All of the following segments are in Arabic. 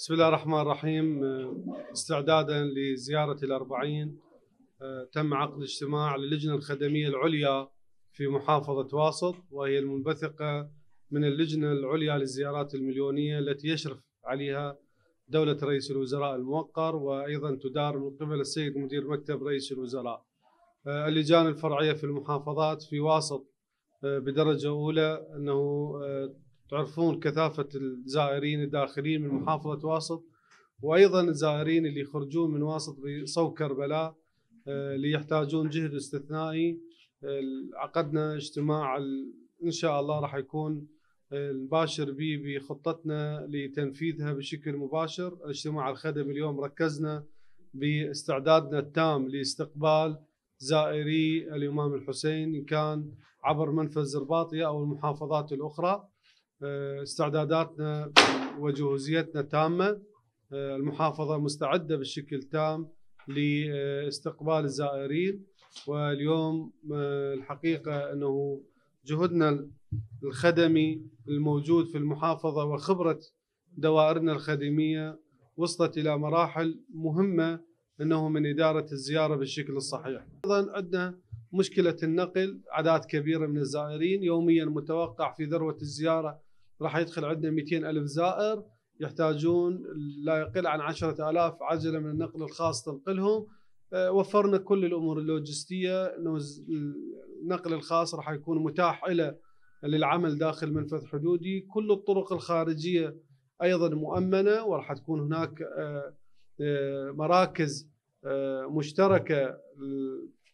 بسم الله الرحمن الرحيم آه، استعدادا لزيارة الأربعين آه، تم عقد اجتماع للجنة الخدمية العليا في محافظة واسط وهي المنبثقة من اللجنة العليا للزيارات المليونية التي يشرف عليها دولة رئيس الوزراء الموقر وأيضا تدار من قبل السيد مدير مكتب رئيس الوزراء آه، اللجان الفرعية في المحافظات في واسط بدرجة أولى أنه تعرفون كثافه الزائرين الداخلين من محافظه واسط وايضا الزائرين اللي يخرجون من واسط بصوب كربلاء آه، اللي يحتاجون جهد استثنائي آه، عقدنا اجتماع ان شاء الله راح يكون آه، مباشر به بخطتنا لتنفيذها بشكل مباشر الاجتماع الخدم اليوم ركزنا باستعدادنا التام لاستقبال زائري الإمام الحسين إن كان عبر منفذ الرباطية أو المحافظات الأخرى استعداداتنا وجهوزيتنا تامه المحافظه مستعده بشكل تام لاستقبال الزائرين واليوم آه، الحقيقه انه جهدنا الخدمي الموجود في المحافظه وخبره دوائرنا الخدميه وصلت الى مراحل مهمه انه من اداره الزياره بالشكل الصحيح. ايضا عندنا مشكله النقل اعداد كبيره من الزائرين يوميا متوقع في ذروه الزياره راح يدخل عندنا 200 ألف زائر يحتاجون لا يقل عن 10000 عجلة من النقل الخاص تنقلهم آه، وفرنا كل الأمور اللوجستية النقل الخاص راح يكون متاح الى للعمل داخل منفذ حدودي كل الطرق الخارجية أيضا مؤمنة وراح تكون هناك آه، آه، مراكز مشتركة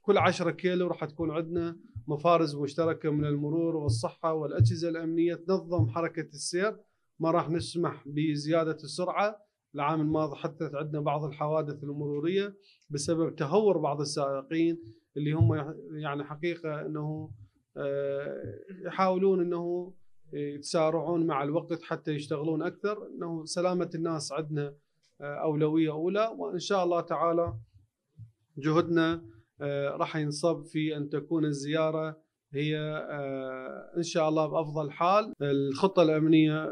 كل 10 كيلو راح تكون عندنا مفارز مشتركة من المرور والصحة والأجهزة الأمنية تنظم حركة السير ما راح نسمح بزيادة السرعة العام الماضي حدثت عندنا بعض الحوادث المرورية بسبب تهور بعض السائقين اللي هم يعني حقيقة أنه آه، يحاولون أنه يتسارعون مع الوقت حتى يشتغلون أكثر أنه سلامة الناس عندنا آه، أولوية أولى وإن شاء الله تعالى جهدنا آه، راح ينصب في ان تكون الزياره هي آه، ان شاء الله بافضل حال الخطه الامنيه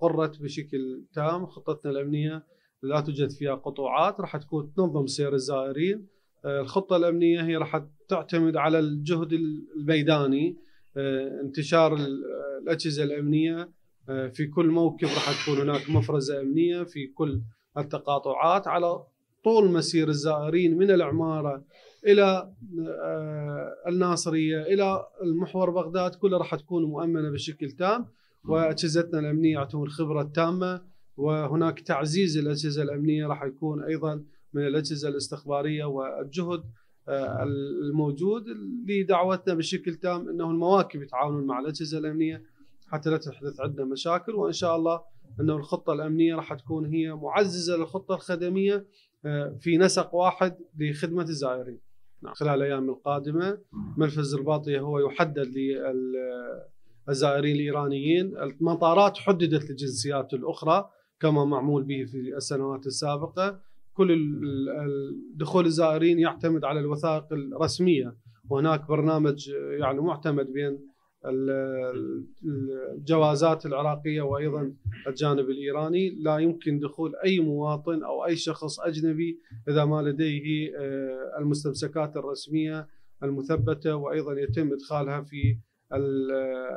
قرت بشكل تام خطتنا الامنيه لا توجد فيها قطوعات راح تكون تنظم سير الزائرين آه، الخطه الامنيه هي راح تعتمد على الجهد الميداني انتشار الاجهزه الامنيه في كل موكب راح تكون هناك مفرزه امنيه في كل التقاطعات على طول مسير الزائرين من العماره الى آه، الناصريه الى المحور بغداد كلها راح تكون مؤمنه بشكل تام واجهزتنا الامنيه يعطون الخبره التامه وهناك تعزيز الاجهزه الامنيه راح يكون ايضا من الاجهزه الاستخباريه والجهد آه، الموجود لدعوتنا بشكل تام انه المواكب يتعاونون مع الاجهزه الامنيه حتى لا تحدث عندنا مشاكل وان شاء الله انه الخطه الامنيه راح تكون هي معززه للخطه الخدميه آه، في نسق واحد لخدمه الزائرين. نعم. خلال الايام القادمه منفذ الرباطيه هو يحدد للزائرين الايرانيين المطارات حددت للجنسيات الاخرى كما معمول به في السنوات السابقه كل دخول الزائرين يعتمد على الوثائق الرسميه وهناك برنامج يعني معتمد بين الجوازات العراقيه وايضا الجانب الايراني لا يمكن دخول اي مواطن او اي شخص اجنبي اذا ما لديه آه، المستمسكات الرسميه المثبته وايضا يتم ادخالها في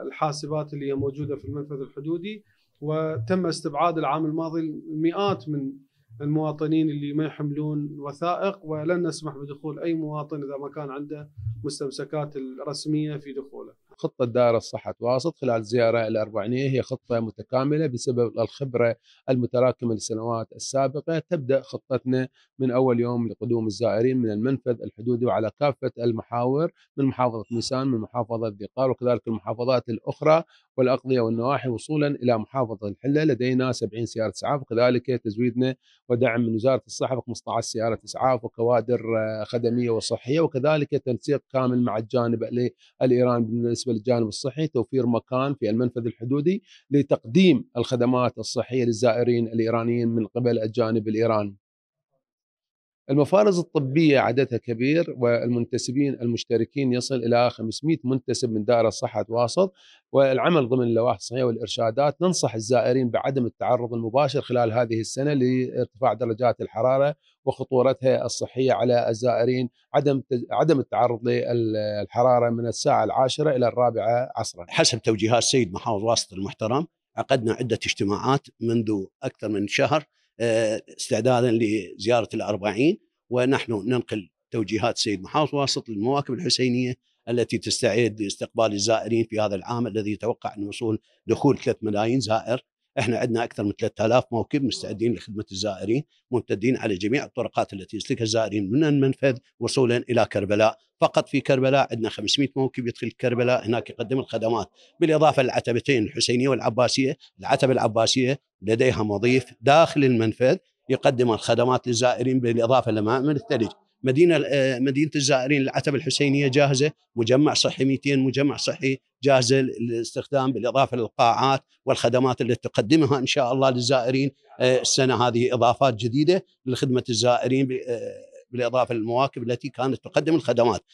الحاسبات اللي هي موجوده في المنفذ الحدودي وتم استبعاد العام الماضي مئات من المواطنين اللي ما يحملون وثائق ولن نسمح بدخول اي مواطن اذا ما كان عنده مستمسكات الرسميه في دخوله خطة دائرة الصحة واسط خلال الزيارة الأربعينية هي خطة متكاملة بسبب الخبرة المتراكمة للسنوات السابقة تبدأ خطتنا من أول يوم لقدوم الزائرين من المنفذ الحدودي وعلى كافة المحاور من محافظة ميسان من محافظة ذيقار وكذلك المحافظات الأخرى والأقضية والنواحي وصولا إلى محافظة الحلة لدينا 70 سيارة إسعاف وكذلك تزويدنا ودعم من وزارة الصحة ب 15 سيارة إسعاف وكوادر آه، خدمية وصحية وكذلك تنسيق كامل مع الجانب الإيراني بالنسبة للجانب الصحي توفير مكان في المنفذ الحدودي لتقديم الخدمات الصحية للزائرين الإيرانيين من قبل الجانب الإيراني المفارز الطبية عددها كبير والمنتسبين المشتركين يصل إلى 500 منتسب من دائرة صحة واسط والعمل ضمن اللوائح الصحية والإرشادات ننصح الزائرين بعدم التعرض المباشر خلال هذه السنة لارتفاع درجات الحرارة وخطورتها الصحية على الزائرين عدم عدم التعرض للحرارة من الساعة العاشرة إلى الرابعة عصرا حسب توجيهات السيد محافظ واسط المحترم عقدنا عدة اجتماعات منذ أكثر من شهر آه، استعدادا لزياره الأربعين ونحن ننقل توجيهات سيد محافظ واسط للمواكب الحسينيه التي تستعد لاستقبال الزائرين في هذا العام الذي يتوقع ان وصول دخول 3 ملايين زائر احنا عندنا اكثر من 3000 موكب مستعدين لخدمه الزائرين ممتدين على جميع الطرقات التي يسلكها الزائرين من المنفذ وصولا الى كربلاء فقط في كربلاء عندنا 500 موكب يدخل كربلاء هناك يقدم الخدمات بالاضافه للعتبتين الحسينيه والعباسيه العتبه العباسيه لديها مضيف داخل المنفذ يقدم الخدمات للزائرين بالاضافه من الثلج مدينه آه، مدينه الزائرين العتبه الحسينيه جاهزه مجمع صحي 200 مجمع صحي جاهزه للاستخدام بالاضافه للقاعات والخدمات التي تقدمها ان شاء الله للزائرين آه، السنه هذه اضافات جديده لخدمه الزائرين آه، بالاضافه للمواكب التي كانت تقدم الخدمات